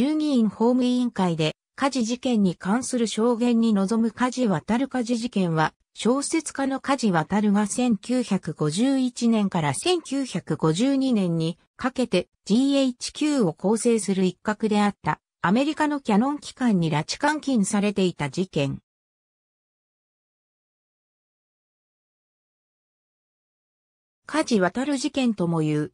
衆議院法務委員会で火事事件に関する証言に臨む火事渡る火事事件は、小説家の火事渡るが1951年から1952年にかけて GHQ を構成する一角であったアメリカのキャノン機関に拉致監禁されていた事件。火事渡る事件とも言う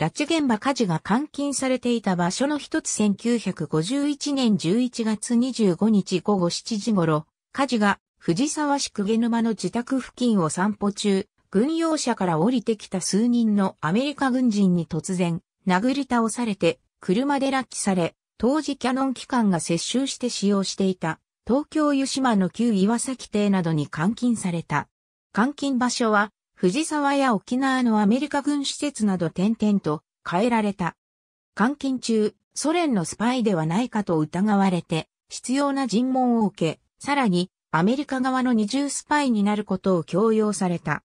拉致現場火事が監禁されていた場所の一つ1951年11月25日午後7時頃、火事が藤沢市久毛沼の自宅付近を散歩中、軍用車から降りてきた数人のアメリカ軍人に突然、殴り倒されて、車で拉致され、当時キャノン機関が接収して使用していた、東京湯島の旧岩崎邸などに監禁された。監禁場所は、藤沢や沖縄のアメリカ軍施設など点々と変えられた。監禁中、ソ連のスパイではないかと疑われて、必要な尋問を受け、さらに、アメリカ側の二重スパイになることを強要された。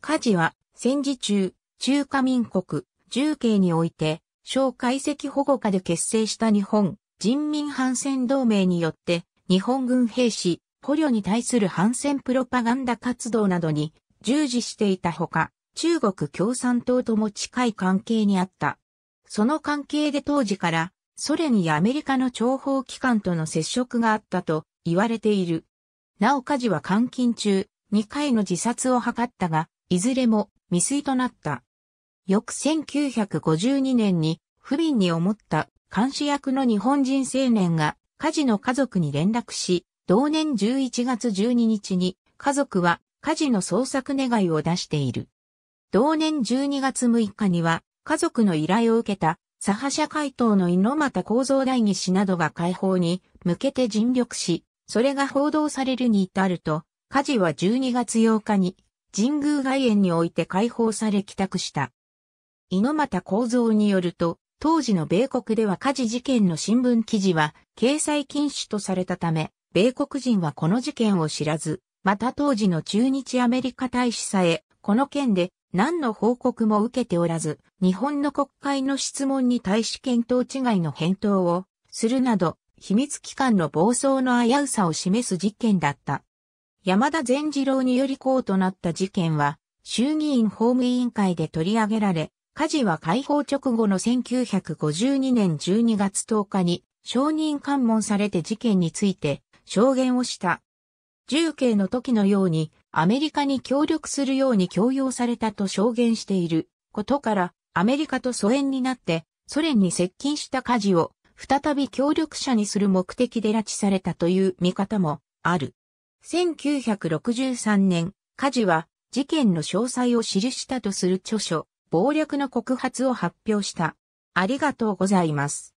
火事は、戦時中、中華民国、重慶において、小解析保護下で結成した日本人民反戦同盟によって、日本軍兵士、捕虜に対する反戦プロパガンダ活動などに従事していたほか、中国共産党とも近い関係にあった。その関係で当時からソ連やアメリカの諜報機関との接触があったと言われている。なお家事は監禁中、2回の自殺を図ったが、いずれも未遂となった。翌1952年に不憫に思った監視役の日本人青年が家事の家族に連絡し、同年11月12日に家族は家事の捜索願いを出している。同年12月6日には、家族の依頼を受けた、左派社会党の猪俣構造代議士などが解放に向けて尽力し、それが報道されるに至ると、家事は12月8日に、神宮外苑において解放され帰宅した。猪俣構造によると、当時の米国では家事事件の新聞記事は掲載禁止とされたため、米国人はこの事件を知らず、また当時の中日アメリカ大使さえ、この件で何の報告も受けておらず、日本の国会の質問に対し検討違いの返答をするなど、秘密機関の暴走の危うさを示す事件だった。山田善次郎によりこうとなった事件は、衆議院法務委員会で取り上げられ、火事は解放直後の1952年12月10日に承認関問されて事件について証言をした重慶の時のようにアメリカに協力するように強要されたと証言していることからアメリカと疎遠になってソ連に接近した火事を再び協力者にする目的で拉致されたという見方もある。1963年、火事は事件の詳細を記したとする著書、暴略の告発を発表した。ありがとうございます。